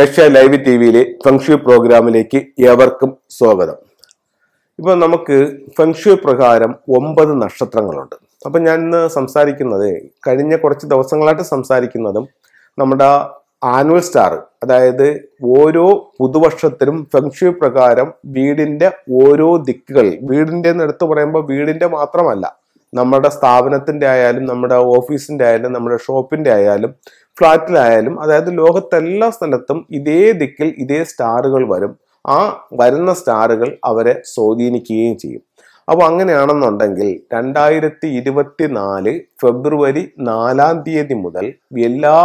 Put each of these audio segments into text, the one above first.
Asia live T വിയിലെ feng shui പ്രോഗ്രാമിലേക്ക് ഏവർക്കും സ്വാഗതം ഇപ്പോൾ നമുക്ക് ഫെങ്ഷു പ്രകാരം ഒമ്പത് നക്ഷത്രങ്ങളുണ്ട് അപ്പം ഞാൻ ഇന്ന് സംസാരിക്കുന്നത് കഴിഞ്ഞ കുറച്ച് ദിവസങ്ങളായിട്ട് സംസാരിക്കുന്നതും നമ്മുടെ ആനുവൽ സ്റ്റാർ അതായത് ഓരോ പുതുവർഷത്തിലും ഫെങ്ഷു പ്രകാരം വീടിൻ്റെ ഓരോ ദിക്കുകളിൽ വീടിൻ്റെ എന്ന് എടുത്തു പറയുമ്പോൾ വീടിൻ്റെ മാത്രമല്ല നമ്മുടെ സ്ഥാപനത്തിൻ്റെ ആയാലും നമ്മുടെ ഓഫീസിൻ്റെ ആയാലും നമ്മുടെ ഷോപ്പിൻ്റെ ആയാലും ഫ്ലാറ്റിലായാലും അതായത് ലോകത്തെല്ലാ സ്ഥലത്തും ഇതേ ദിക്കിൽ ഇതേ സ്റ്റാറുകൾ വരും ആ വരുന്ന സ്റ്റാറുകൾ അവരെ സ്വാധീനിക്കുകയും ചെയ്യും അപ്പോൾ അങ്ങനെയാണെന്നുണ്ടെങ്കിൽ രണ്ടായിരത്തി ഇരുപത്തി നാല് ഫെബ്രുവരി നാലാം തീയതി മുതൽ എല്ലാ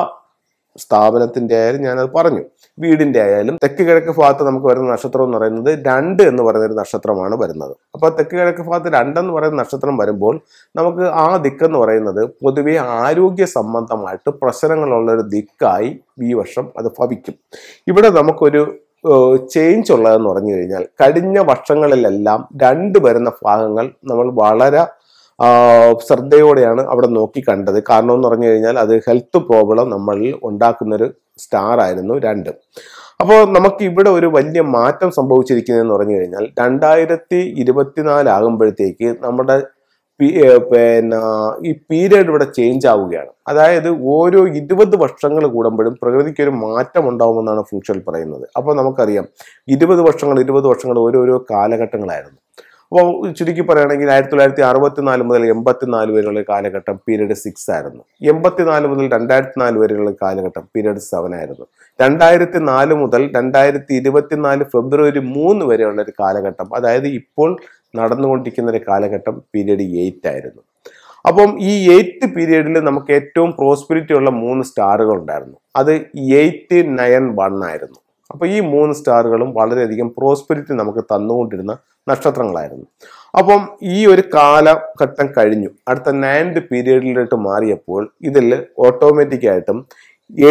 സ്ഥാപനത്തിന്റെ ആയാലും ഞാനത് പറഞ്ഞു വീടിന്റെ ആയാലും തെക്ക് കിഴക്ക് ഭാഗത്ത് നമുക്ക് വരുന്ന നക്ഷത്രം എന്ന് പറയുന്നത് രണ്ട് എന്ന് പറയുന്ന ഒരു നക്ഷത്രമാണ് വരുന്നത് അപ്പോൾ തെക്ക് കിഴക്ക് ഭാഗത്ത് രണ്ടെന്ന് പറയുന്ന നക്ഷത്രം വരുമ്പോൾ നമുക്ക് ആ ദിക്കെന്ന് പറയുന്നത് പൊതുവെ ആരോഗ്യ സംബന്ധമായിട്ട് പ്രശ്നങ്ങളുള്ള ഒരു ദിക്കായി ഈ വർഷം അത് ഭവിക്കും ഇവിടെ നമുക്കൊരു ചേഞ്ച് ഉള്ളതെന്ന് പറഞ്ഞു കഴിഞ്ഞാൽ കഴിഞ്ഞ വർഷങ്ങളിലെല്ലാം രണ്ട് വരുന്ന ഭാഗങ്ങൾ നമ്മൾ വളരെ ശ്രദ്ധയോടെയാണ് അവിടെ നോക്കി കണ്ടത് കാരണം എന്ന് പറഞ്ഞു കഴിഞ്ഞാൽ അത് ഹെൽത്ത് പ്രോബ്ലം നമ്മളിൽ ഉണ്ടാക്കുന്നൊരു സ്റ്റാർ ആയിരുന്നു രണ്ട് അപ്പോൾ നമുക്ക് ഇവിടെ ഒരു വലിയ മാറ്റം സംഭവിച്ചിരിക്കുന്നതെന്ന് പറഞ്ഞു കഴിഞ്ഞാൽ രണ്ടായിരത്തി ഇരുപത്തിനാല് ആകുമ്പോഴത്തേക്ക് നമ്മുടെ പിന്നെ ഈ പീരീഡ് ഇവിടെ ചേഞ്ച് ആവുകയാണ് അതായത് ഓരോ ഇരുപത് വർഷങ്ങൾ കൂടുമ്പോഴും പ്രകൃതിക്ക് ഒരു മാറ്റം ഉണ്ടാകുമെന്നാണ് ഫ്യൂച്ചറിൽ പറയുന്നത് അപ്പോൾ നമുക്കറിയാം ഇരുപത് വർഷങ്ങൾ ഇരുപത് വർഷങ്ങൾ ഓരോരോ കാലഘട്ടങ്ങളായിരുന്നു അപ്പോൾ ചുരുക്കി പറയുകയാണെങ്കിൽ ആയിരത്തി തൊള്ളായിരത്തി അറുപത്തി നാല് മുതൽ എൺപത്തിനാല് വരെയുള്ള കാലഘട്ടം പീരീഡ് സിക്സ് ആയിരുന്നു എൺപത്തിനാല് മുതൽ രണ്ടായിരത്തി നാല് വരെയുള്ള കാലഘട്ടം പീരീഡ് സെവൻ ആയിരുന്നു രണ്ടായിരത്തി നാല് മുതൽ രണ്ടായിരത്തി ഇരുപത്തിനാല് ഫെബ്രുവരി മൂന്ന് വരെയുള്ള ഒരു കാലഘട്ടം അതായത് ഇപ്പോൾ നടന്നുകൊണ്ടിരിക്കുന്ന ഒരു കാലഘട്ടം പീരീഡ് എയ്റ്റ് ആയിരുന്നു അപ്പം ഈ എയ്റ്റ് പീരീഡിൽ നമുക്ക് ഏറ്റവും പ്രോസ്പിരിറ്റി ഉള്ള മൂന്ന് സ്റ്റാറുകൾ ഉണ്ടായിരുന്നു അത് എയ്റ്റ് നയൻ വൺ ആയിരുന്നു അപ്പോൾ ഈ മൂന്ന് സ്റ്റാറുകളും വളരെയധികം പ്രോസ്പിരിറ്റി നമുക്ക് തന്നുകൊണ്ടിരുന്ന നക്ഷത്രങ്ങളായിരുന്നു അപ്പം ഈ ഒരു കാലഘട്ടം കഴിഞ്ഞു അടുത്ത നയൻത് പീരീഡിലോട്ട് മാറിയപ്പോൾ ഇതിൽ ഓട്ടോമാറ്റിക്കായിട്ടും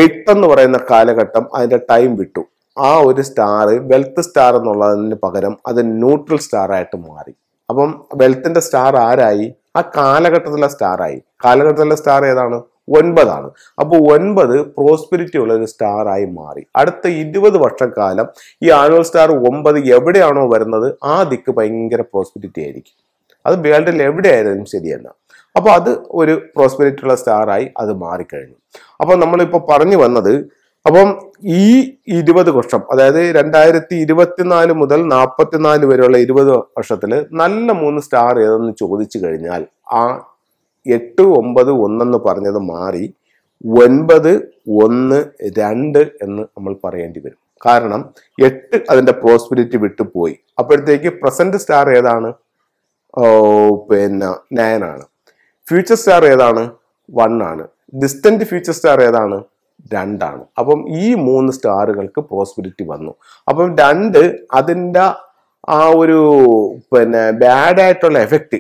എയ്ത്ത് എന്ന് പറയുന്ന കാലഘട്ടം അതിൻ്റെ ടൈം വിട്ടു ആ ഒരു സ്റ്റാർ വെൽത്ത് സ്റ്റാർ എന്നുള്ളതിന് പകരം അത് ന്യൂട്രൽ സ്റ്റാർ ആയിട്ട് മാറി അപ്പം വെൽത്തിൻ്റെ സ്റ്റാർ ആരായി ആ കാലഘട്ടത്തിലെ സ്റ്റാറായി കാലഘട്ടത്തിലെ സ്റ്റാർ ഏതാണ് ഒൻപതാണ് അപ്പോൾ ഒൻപത് പ്രോസ്പെരിറ്റി ഉള്ള ഒരു സ്റ്റാറായി മാറി അടുത്ത ഇരുപത് വർഷക്കാലം ഈ ആനുവൽ സ്റ്റാർ ഒമ്പത് എവിടെയാണോ വരുന്നത് ആ ദിക്ക് ഭയങ്കര പ്രോസ്പെരിറ്റി ആയിരിക്കും അത് വേൾഡിൽ എവിടെയായാലും ശരിയല്ല അപ്പോൾ അത് ഒരു പ്രോസ്പെരിറ്റി ഉള്ള സ്റ്റാറായി അത് മാറിക്കഴിഞ്ഞു അപ്പോൾ നമ്മളിപ്പോൾ പറഞ്ഞു വന്നത് അപ്പം ഈ ഇരുപത് വർഷം അതായത് രണ്ടായിരത്തി ഇരുപത്തിനാല് മുതൽ നാൽപ്പത്തിനാല് വരെയുള്ള ഇരുപത് വർഷത്തിൽ നല്ല മൂന്ന് സ്റ്റാർ ഏതെന്ന് ചോദിച്ചു കഴിഞ്ഞാൽ ആ എട്ട് ഒമ്പത് ഒന്നെന്ന് പറഞ്ഞത് മാറി ഒൻപത് ഒന്ന് രണ്ട് എന്ന് നമ്മൾ പറയേണ്ടി വരും കാരണം എട്ട് അതിൻ്റെ പ്രോസ്പിരിറ്റി വിട്ടുപോയി അപ്പോഴത്തേക്ക് പ്രസന്റ് സ്റ്റാർ ഏതാണ് പിന്നെ നയനാണ് ഫ്യൂച്ചർ സ്റ്റാർ ഏതാണ് വൺ ആണ് ഡിസ്റ്റന്റ് ഫ്യൂച്ചർ സ്റ്റാർ ഏതാണ് രണ്ടാണ് അപ്പം ഈ മൂന്ന് സ്റ്റാറുകൾക്ക് പ്രോസ്പിരിറ്റി വന്നു അപ്പം രണ്ട് അതിൻ്റെ ആ ഒരു പിന്നെ ബാഡ് ആയിട്ടുള്ള എഫക്റ്റ്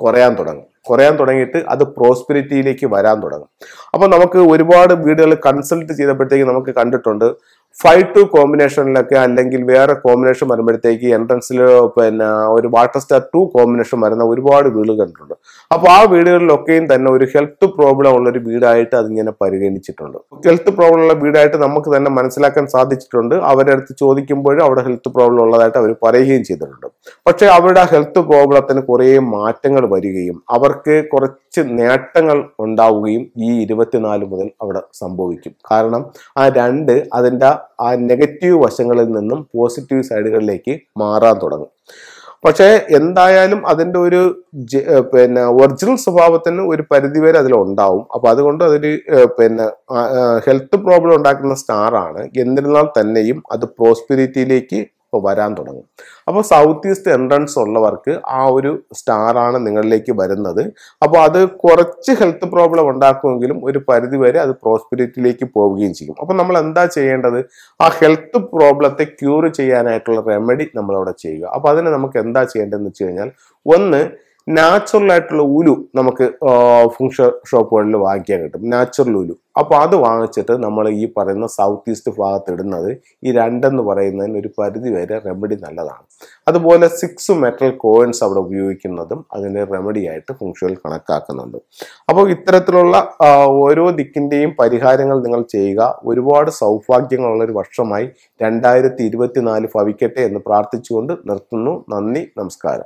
കുറയാൻ തുടങ്ങും കുറയാൻ തുടങ്ങിയിട്ട് അത് പ്രോസ്പെരിറ്റിയിലേക്ക് വരാൻ തുടങ്ങും അപ്പോൾ നമുക്ക് ഒരുപാട് വീടുകൾ കൺസൾട്ട് ചെയ്തപ്പോഴത്തേക്ക് നമുക്ക് കണ്ടിട്ടുണ്ട് ഫൈവ് ടു കോമ്പിനേഷനിലൊക്കെ അല്ലെങ്കിൽ വേറെ കോമ്പിനേഷൻ വരുമ്പോഴത്തേക്ക് എൻട്രൻസിൽ പിന്നെ ഒരു വാട്ടർ സ്റ്റാർ ടു കോമ്പിനേഷൻ വരുന്ന ഒരുപാട് വീട് കണ്ടിട്ടുണ്ട് അപ്പോൾ ആ വീടുകളിലൊക്കെയും തന്നെ ഒരു ഹെൽത്ത് പ്രോബ്ലം ഉള്ള ഒരു വീടായിട്ട് അതിങ്ങനെ പരിഗണിച്ചിട്ടുണ്ട് ഹെൽത്ത് പ്രോബ്ലം ഉള്ള വീടായിട്ട് നമുക്ക് തന്നെ മനസ്സിലാക്കാൻ സാധിച്ചിട്ടുണ്ട് അവരുടെ അടുത്ത് ചോദിക്കുമ്പോഴും അവിടെ ഹെൽത്ത് പ്രോബ്ലം ഉള്ളതായിട്ട് അവർ പറയുകയും ചെയ്തിട്ടുണ്ട് പക്ഷേ അവരുടെ ഹെൽത്ത് പ്രോബ്ലത്തിന് കുറേ മാറ്റങ്ങൾ വരികയും അവർക്ക് കുറച്ച് നേട്ടങ്ങൾ ഉണ്ടാവുകയും ഈ ഇരുപത്തിനാല് മുതൽ അവിടെ സംഭവിക്കും കാരണം ആ രണ്ട് അതിൻ്റെ ആ നെഗറ്റീവ് വശങ്ങളിൽ നിന്നും പോസിറ്റീവ് സൈഡുകളിലേക്ക് മാറാൻ തുടങ്ങും പക്ഷേ എന്തായാലും അതിൻ്റെ ഒരു പിന്നെ ഒറിജിനൽ സ്വഭാവത്തിന് ഒരു പരിധിവരെ അതിലുണ്ടാവും അപ്പോൾ അതുകൊണ്ട് അതൊരു പിന്നെ ഹെൽത്ത് പ്രോബ്ലം ഉണ്ടാക്കുന്ന സ്റ്റാറാണ് എന്നിരുന്നാൽ തന്നെയും അത് പ്രോസ്പിരിറ്റിയിലേക്ക് ഇപ്പോൾ വരാൻ തുടങ്ങും അപ്പോൾ സൗത്ത് ഈസ്റ്റ് എൻട്രൻസ് ഉള്ളവർക്ക് ആ ഒരു സ്റ്റാറാണ് നിങ്ങളിലേക്ക് വരുന്നത് അപ്പോൾ അത് കുറച്ച് ഹെൽത്ത് പ്രോബ്ലം ഉണ്ടാക്കുമെങ്കിലും ഒരു പരിധി വരെ അത് പ്രോസ്പിരിറ്റിയിലേക്ക് പോവുകയും ചെയ്യും അപ്പോൾ നമ്മൾ എന്താ ചെയ്യേണ്ടത് ആ ഹെൽത്ത് പ്രോബ്ലത്തെ ക്യൂർ ചെയ്യാനായിട്ടുള്ള റെമഡി നമ്മളവിടെ ചെയ്യുക അപ്പോൾ അതിന് നമുക്ക് എന്താ ചെയ്യേണ്ടതെന്ന് വെച്ച് കഴിഞ്ഞാൽ ഒന്ന് നാച്ചുറൽ ആയിട്ടുള്ള ഉലു നമുക്ക് ഫുങ്ഷൻ ഷോപ്പുകളിൽ വാങ്ങിക്കാൻ കിട്ടും നാച്ചുറൽ ഉലു അപ്പോൾ അത് വാങ്ങിച്ചിട്ട് നമ്മൾ ഈ പറയുന്ന സൗത്ത് ഈസ്റ്റ് ഭാഗത്ത് ഇടുന്നത് ഈ രണ്ടെന്ന് പറയുന്നതിന് ഒരു പരിധി വരെ റെമഡി നല്ലതാണ് അതുപോലെ സിക്സ് മെറ്റൽ കോയിൻസ് അവിടെ ഉപയോഗിക്കുന്നതും അതിൻ്റെ ആയിട്ട് ഫുങ്ഷുവൽ കണക്കാക്കുന്നുണ്ട് അപ്പോൾ ഇത്തരത്തിലുള്ള ഓരോ ദിക്കിൻ്റെയും പരിഹാരങ്ങൾ നിങ്ങൾ ചെയ്യുക ഒരുപാട് സൗഭാഗ്യങ്ങളുള്ളൊരു ഒരു വർഷമായി രണ്ടായിരത്തി ഇരുപത്തിനാല് ഭവിക്കട്ടെ എന്ന് പ്രാർത്ഥിച്ചുകൊണ്ട് നിർത്തുന്നു നന്ദി നമസ്കാരം